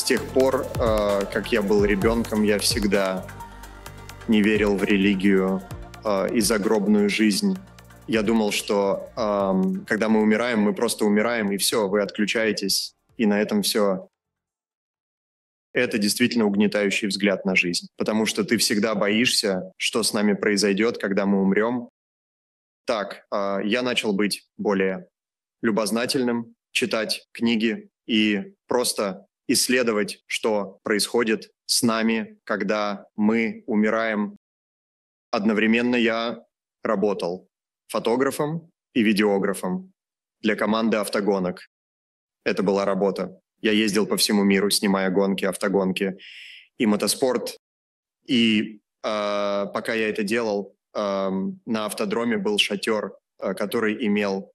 С тех пор, э, как я был ребенком, я всегда не верил в религию э, и загробную жизнь. Я думал, что э, когда мы умираем, мы просто умираем, и все, вы отключаетесь, и на этом все. Это действительно угнетающий взгляд на жизнь, потому что ты всегда боишься, что с нами произойдет, когда мы умрем. Так, э, я начал быть более любознательным, читать книги и просто исследовать, что происходит с нами, когда мы умираем. Одновременно я работал фотографом и видеографом для команды автогонок. Это была работа. Я ездил по всему миру, снимая гонки, автогонки и мотоспорт. И э, пока я это делал, э, на автодроме был шатер, э, который имел,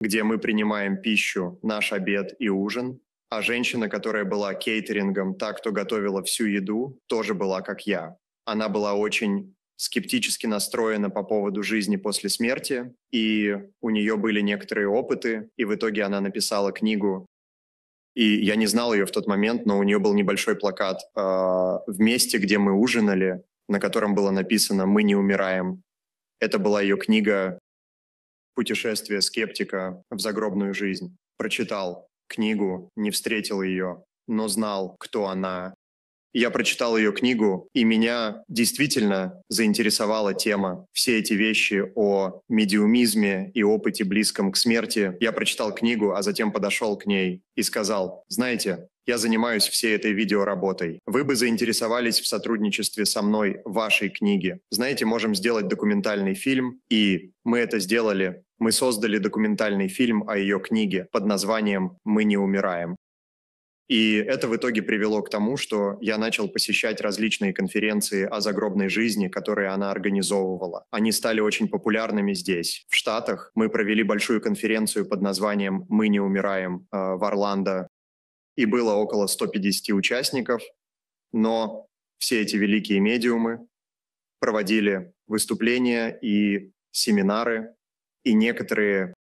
где мы принимаем пищу, наш обед и ужин. А женщина, которая была кейтерингом, та, кто готовила всю еду, тоже была как я. Она была очень скептически настроена по поводу жизни после смерти, и у нее были некоторые опыты, и в итоге она написала книгу. И я не знал ее в тот момент, но у нее был небольшой плакат э, в месте, где мы ужинали, на котором было написано «Мы не умираем». Это была ее книга «Путешествие скептика в загробную жизнь». Прочитал книгу, не встретил ее, но знал, кто она. Я прочитал ее книгу, и меня действительно заинтересовала тема. Все эти вещи о медиумизме и опыте близком к смерти. Я прочитал книгу, а затем подошел к ней и сказал, знаете, я занимаюсь всей этой видеоработой. Вы бы заинтересовались в сотрудничестве со мной вашей книги. Знаете, можем сделать документальный фильм, и мы это сделали мы создали документальный фильм о ее книге под названием «Мы не умираем». И это в итоге привело к тому, что я начал посещать различные конференции о загробной жизни, которые она организовывала. Они стали очень популярными здесь. В Штатах мы провели большую конференцию под названием «Мы не умираем» э, в Орландо, и было около 150 участников, но все эти великие медиумы проводили выступления и семинары и некоторые,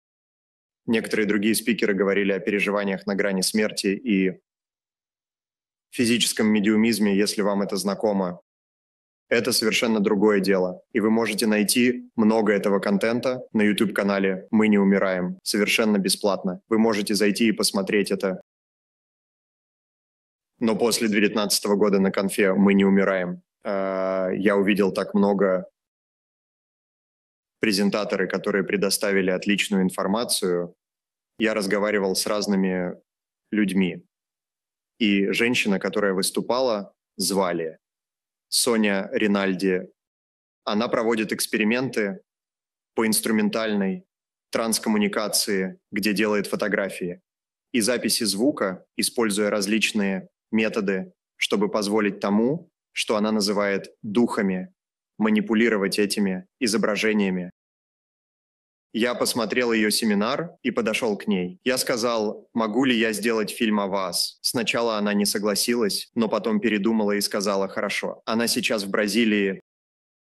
некоторые другие спикеры говорили о переживаниях на грани смерти и физическом медиумизме, если вам это знакомо. Это совершенно другое дело, и вы можете найти много этого контента на YouTube-канале «Мы не умираем» совершенно бесплатно. Вы можете зайти и посмотреть это. Но после 2019 года на конфе «Мы не умираем» э, я увидел так много презентаторы, которые предоставили отличную информацию. Я разговаривал с разными людьми. И женщина, которая выступала, звали Соня Ринальди. Она проводит эксперименты по инструментальной транскоммуникации, где делает фотографии и записи звука, используя различные методы, чтобы позволить тому, что она называет духами манипулировать этими изображениями. Я посмотрел ее семинар и подошел к ней. Я сказал, могу ли я сделать фильм о вас. Сначала она не согласилась, но потом передумала и сказала, хорошо. Она сейчас в Бразилии.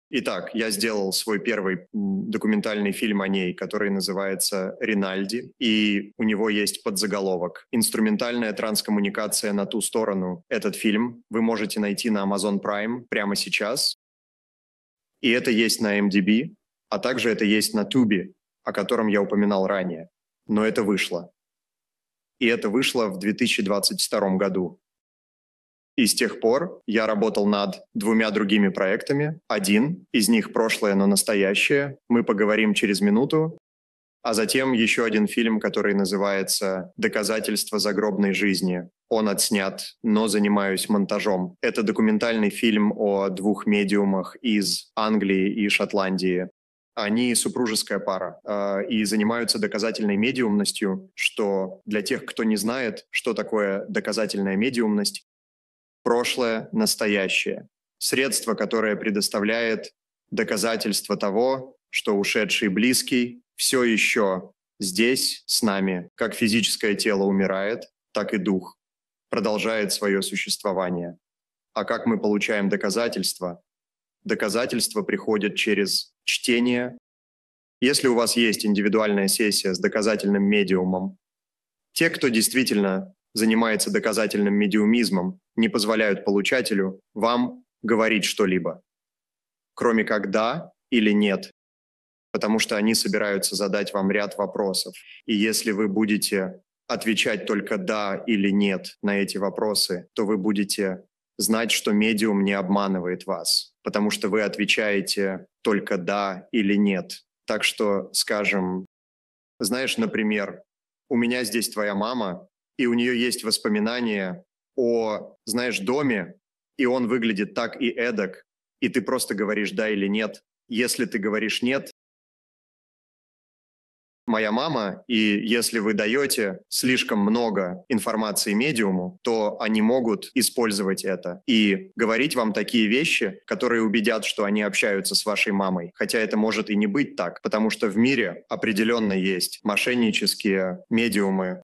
Итак, я сделал свой первый документальный фильм о ней, который называется «Ринальди», и у него есть подзаголовок «Инструментальная транскоммуникация на ту сторону». Этот фильм вы можете найти на Amazon Prime прямо сейчас, и это есть на MDB, а также это есть на Tubi, о котором я упоминал ранее. Но это вышло. И это вышло в 2022 году. И с тех пор я работал над двумя другими проектами. Один из них прошлое, но настоящее. Мы поговорим через минуту а затем еще один фильм, который называется «Доказательство загробной жизни». Он отснят, но занимаюсь монтажом. Это документальный фильм о двух медиумах из Англии и Шотландии. Они супружеская пара э, и занимаются доказательной медиумностью, что для тех, кто не знает, что такое доказательная медиумность, прошлое, настоящее. Средство, которое предоставляет доказательство того, что ушедший близкий все еще здесь с нами, как физическое тело умирает, так и дух продолжает свое существование. А как мы получаем доказательства? Доказательства приходят через чтение. Если у вас есть индивидуальная сессия с доказательным медиумом, те, кто действительно занимается доказательным медиумизмом, не позволяют получателю вам говорить что-либо, кроме как «да» или «нет» потому что они собираются задать вам ряд вопросов. И если вы будете отвечать только «да» или «нет» на эти вопросы, то вы будете знать, что медиум не обманывает вас, потому что вы отвечаете только «да» или «нет». Так что, скажем, знаешь, например, у меня здесь твоя мама, и у нее есть воспоминания о, знаешь, доме, и он выглядит так и эдак, и ты просто говоришь «да» или «нет». Если ты говоришь «нет», моя мама, и если вы даете слишком много информации медиуму, то они могут использовать это и говорить вам такие вещи, которые убедят, что они общаются с вашей мамой. Хотя это может и не быть так, потому что в мире определенно есть мошеннические медиумы,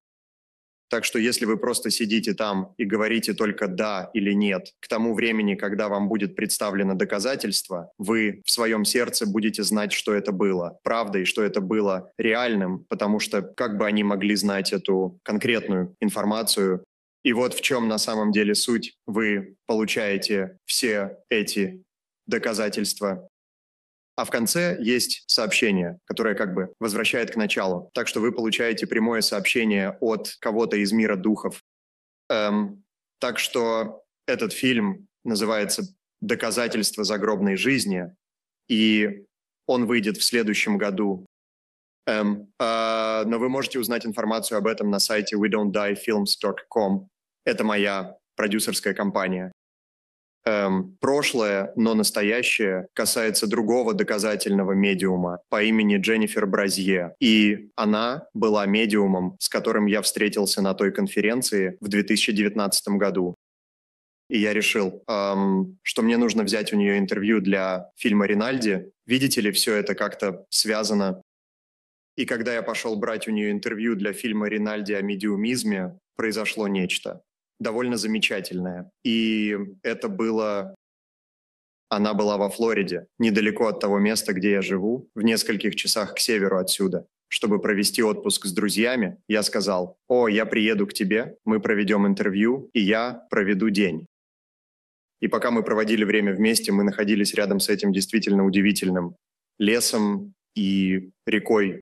так что если вы просто сидите там и говорите только «да» или «нет», к тому времени, когда вам будет представлено доказательство, вы в своем сердце будете знать, что это было правдой, что это было реальным, потому что как бы они могли знать эту конкретную информацию, и вот в чем на самом деле суть. Вы получаете все эти доказательства а в конце есть сообщение, которое как бы возвращает к началу. Так что вы получаете прямое сообщение от кого-то из мира духов. Эм, так что этот фильм называется «Доказательство загробной жизни», и он выйдет в следующем году. Эм, э, но вы можете узнать информацию об этом на сайте wedon'tdiefilms.com. Это моя продюсерская компания эм, прошлое, но настоящее касается другого доказательного медиума по имени Дженнифер Бразье. И она была медиумом, с которым я встретился на той конференции в 2019 году. И я решил, эм, что мне нужно взять у нее интервью для фильма «Ринальди». Видите ли, все это как-то связано. И когда я пошел брать у нее интервью для фильма «Ринальди» о медиумизме, произошло нечто довольно замечательная. И это было... Она была во Флориде, недалеко от того места, где я живу, в нескольких часах к северу отсюда. Чтобы провести отпуск с друзьями, я сказал, «О, я приеду к тебе, мы проведем интервью, и я проведу день». И пока мы проводили время вместе, мы находились рядом с этим действительно удивительным лесом и рекой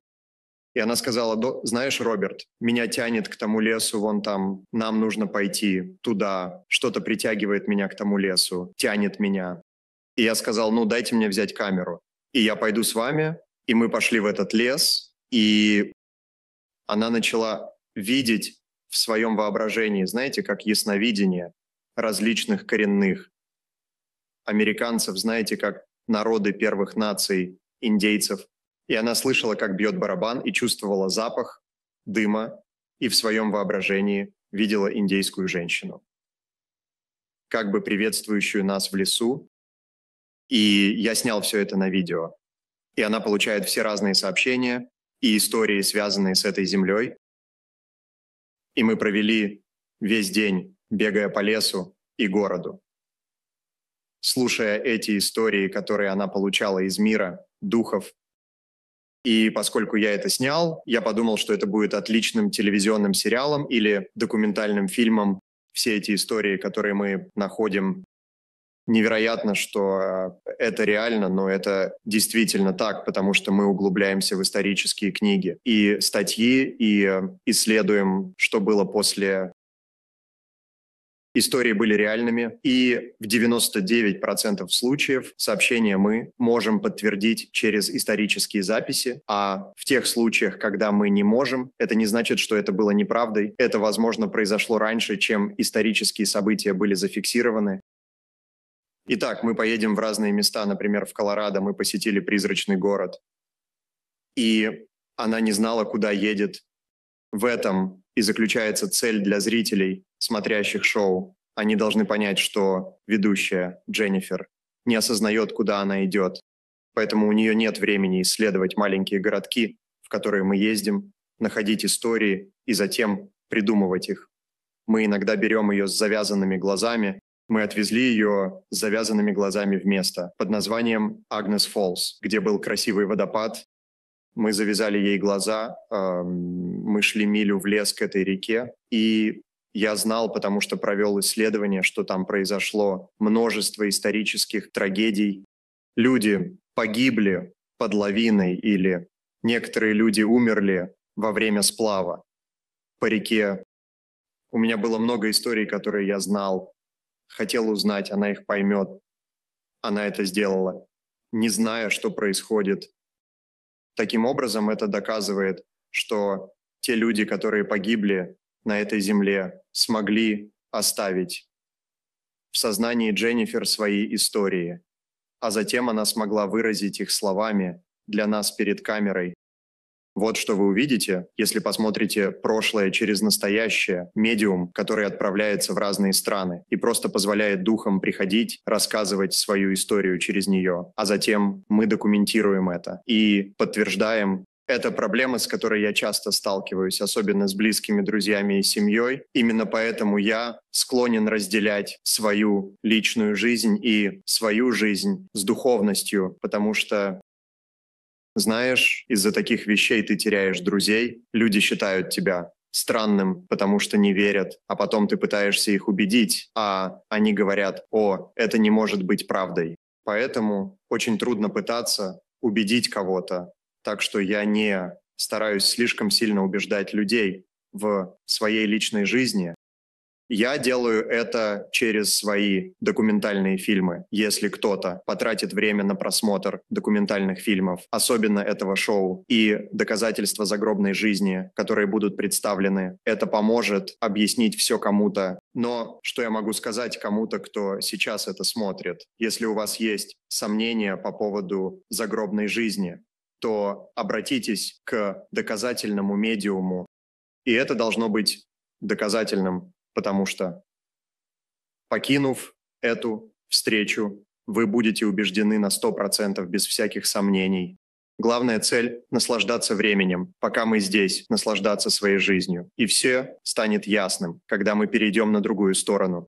и она сказала, знаешь, Роберт, меня тянет к тому лесу, вон там, нам нужно пойти туда, что-то притягивает меня к тому лесу, тянет меня. И я сказал, ну дайте мне взять камеру. И я пойду с вами, и мы пошли в этот лес, и она начала видеть в своем воображении, знаете, как ясновидение различных коренных американцев, знаете, как народы первых наций, индейцев, и она слышала, как бьет барабан, и чувствовала запах дыма, и в своем воображении видела индейскую женщину, как бы приветствующую нас в лесу. И я снял все это на видео. И она получает все разные сообщения и истории, связанные с этой землей. И мы провели весь день, бегая по лесу и городу. Слушая эти истории, которые она получала из мира, духов и поскольку я это снял, я подумал, что это будет отличным телевизионным сериалом или документальным фильмом. Все эти истории, которые мы находим, невероятно, что э, это реально, но это действительно так, потому что мы углубляемся в исторические книги и статьи, и э, исследуем, что было после истории были реальными, и в 99% случаев сообщения мы можем подтвердить через исторические записи, а в тех случаях, когда мы не можем, это не значит, что это было неправдой, это, возможно, произошло раньше, чем исторические события были зафиксированы, Итак, мы поедем в разные места, например, в Колорадо мы посетили призрачный город, и она не знала, куда едет, в этом и заключается цель для зрителей, смотрящих шоу. Они должны понять, что ведущая Дженнифер не осознает, куда она идет. Поэтому у нее нет времени исследовать маленькие городки, в которые мы ездим, находить истории и затем придумывать их. Мы иногда берем ее с завязанными глазами. Мы отвезли ее с завязанными глазами в место под названием Агнес Фолс, где был красивый водопад мы завязали ей глаза, мы шли милю в лес к этой реке, и я знал, потому что провел исследование, что там произошло множество исторических трагедий. Люди погибли под лавиной или некоторые люди умерли во время сплава по реке. У меня было много историй, которые я знал, хотел узнать, она их поймет. Она это сделала, не зная, что происходит Таким образом, это доказывает, что те люди, которые погибли на этой земле, смогли оставить в сознании Дженнифер свои истории, а затем она смогла выразить их словами для нас перед камерой вот что вы увидите, если посмотрите прошлое через настоящее, медиум, который отправляется в разные страны и просто позволяет духам приходить, рассказывать свою историю через нее, а затем мы документируем это и подтверждаем это проблема, с которой я часто сталкиваюсь, особенно с близкими друзьями и семьей. Именно поэтому я склонен разделять свою личную жизнь и свою жизнь с духовностью, потому что знаешь, из-за таких вещей ты теряешь друзей, люди считают тебя странным, потому что не верят, а потом ты пытаешься их убедить, а они говорят, о, это не может быть правдой. Поэтому очень трудно пытаться убедить кого-то. Так что я не стараюсь слишком сильно убеждать людей в своей личной жизни, я делаю это через свои документальные фильмы. Если кто-то потратит время на просмотр документальных фильмов, особенно этого шоу, и доказательства загробной жизни, которые будут представлены, это поможет объяснить все кому-то. Но что я могу сказать кому-то, кто сейчас это смотрит? Если у вас есть сомнения по поводу загробной жизни, то обратитесь к доказательному медиуму. И это должно быть доказательным потому что, покинув эту встречу, вы будете убеждены на 100% без всяких сомнений. Главная цель — наслаждаться временем, пока мы здесь, наслаждаться своей жизнью. И все станет ясным, когда мы перейдем на другую сторону.